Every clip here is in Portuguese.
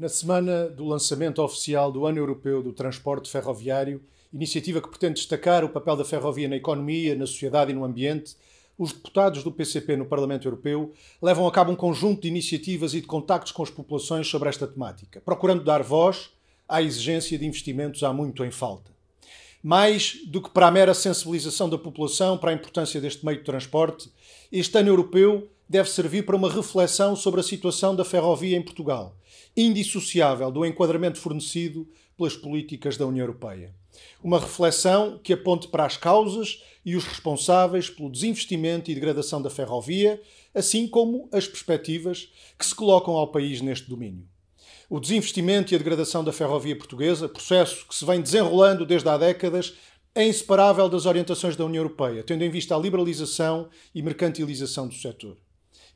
Na semana do lançamento oficial do Ano Europeu do Transporte Ferroviário, iniciativa que pretende destacar o papel da ferrovia na economia, na sociedade e no ambiente, os deputados do PCP no Parlamento Europeu levam a cabo um conjunto de iniciativas e de contactos com as populações sobre esta temática, procurando dar voz à exigência de investimentos há muito em falta. Mais do que para a mera sensibilização da população para a importância deste meio de transporte, este ano europeu deve servir para uma reflexão sobre a situação da ferrovia em Portugal, indissociável do enquadramento fornecido pelas políticas da União Europeia. Uma reflexão que aponte para as causas e os responsáveis pelo desinvestimento e degradação da ferrovia, assim como as perspectivas que se colocam ao país neste domínio. O desinvestimento e a degradação da ferrovia portuguesa, processo que se vem desenrolando desde há décadas, é inseparável das orientações da União Europeia, tendo em vista a liberalização e mercantilização do setor.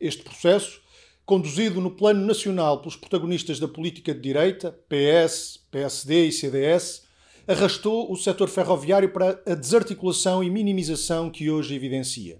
Este processo, conduzido no plano nacional pelos protagonistas da política de direita, PS, PSD e CDS, arrastou o setor ferroviário para a desarticulação e minimização que hoje evidencia.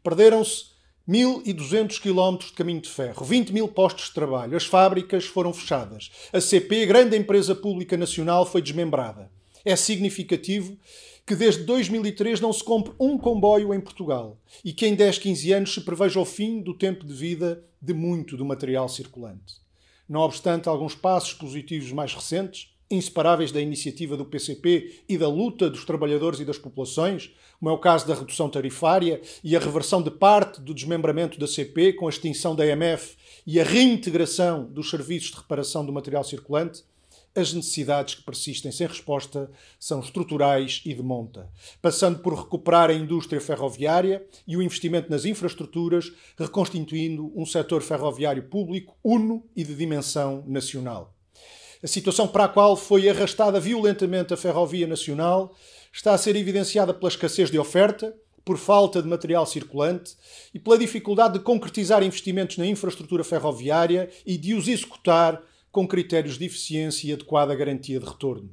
Perderam-se 1.200 km de caminho de ferro, 20 mil postos de trabalho, as fábricas foram fechadas, a CP, grande empresa pública nacional, foi desmembrada. É significativo que desde 2003 não se compre um comboio em Portugal e que em 10, 15 anos se preveja o fim do tempo de vida de muito do material circulante. Não obstante alguns passos positivos mais recentes, inseparáveis da iniciativa do PCP e da luta dos trabalhadores e das populações, como é o caso da redução tarifária e a reversão de parte do desmembramento da CP com a extinção da EMF e a reintegração dos serviços de reparação do material circulante, as necessidades que persistem sem resposta são estruturais e de monta, passando por recuperar a indústria ferroviária e o investimento nas infraestruturas, reconstituindo um setor ferroviário público uno e de dimensão nacional. A situação para a qual foi arrastada violentamente a Ferrovia Nacional está a ser evidenciada pela escassez de oferta, por falta de material circulante e pela dificuldade de concretizar investimentos na infraestrutura ferroviária e de os executar com critérios de eficiência e adequada garantia de retorno.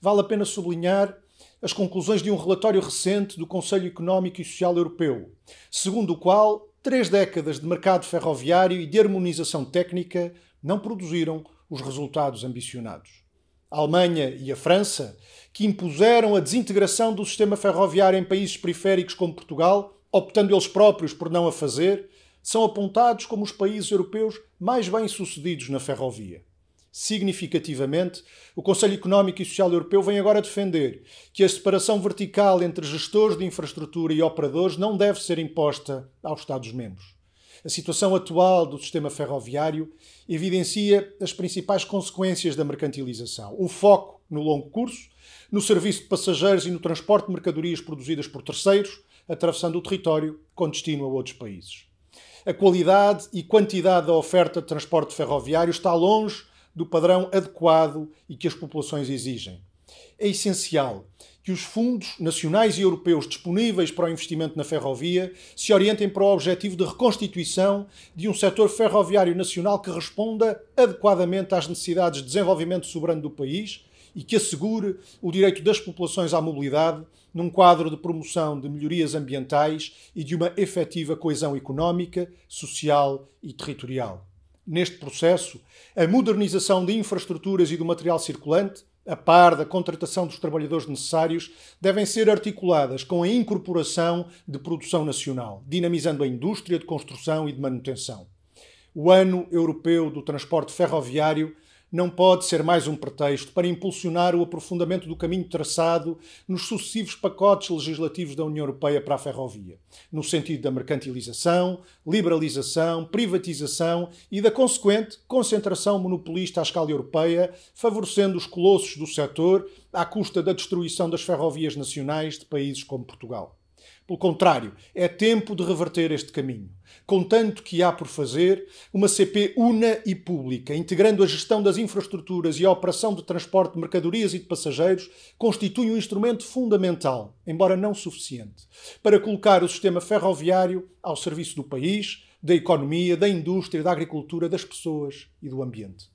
Vale a pena sublinhar as conclusões de um relatório recente do Conselho Económico e Social Europeu, segundo o qual três décadas de mercado ferroviário e de harmonização técnica não produziram os resultados ambicionados. A Alemanha e a França, que impuseram a desintegração do sistema ferroviário em países periféricos como Portugal, optando eles próprios por não a fazer, são apontados como os países europeus mais bem-sucedidos na ferrovia. Significativamente, o Conselho Económico e Social Europeu vem agora defender que a separação vertical entre gestores de infraestrutura e operadores não deve ser imposta aos Estados-membros. A situação atual do sistema ferroviário evidencia as principais consequências da mercantilização. O foco no longo curso, no serviço de passageiros e no transporte de mercadorias produzidas por terceiros, atravessando o território com destino a outros países. A qualidade e quantidade da oferta de transporte ferroviário está longe do padrão adequado e que as populações exigem. É essencial que os fundos nacionais e europeus disponíveis para o investimento na ferrovia se orientem para o objetivo de reconstituição de um setor ferroviário nacional que responda adequadamente às necessidades de desenvolvimento soberano do país e que assegure o direito das populações à mobilidade num quadro de promoção de melhorias ambientais e de uma efetiva coesão económica, social e territorial. Neste processo, a modernização de infraestruturas e do material circulante, a par da contratação dos trabalhadores necessários, devem ser articuladas com a incorporação de produção nacional, dinamizando a indústria de construção e de manutenção. O Ano Europeu do Transporte Ferroviário não pode ser mais um pretexto para impulsionar o aprofundamento do caminho traçado nos sucessivos pacotes legislativos da União Europeia para a ferrovia, no sentido da mercantilização, liberalização, privatização e da consequente concentração monopolista à escala europeia, favorecendo os colossos do setor à custa da destruição das ferrovias nacionais de países como Portugal. Pelo contrário, é tempo de reverter este caminho. Contanto que há por fazer, uma CP una e pública, integrando a gestão das infraestruturas e a operação de transporte de mercadorias e de passageiros, constitui um instrumento fundamental, embora não suficiente, para colocar o sistema ferroviário ao serviço do país, da economia, da indústria, da agricultura, das pessoas e do ambiente.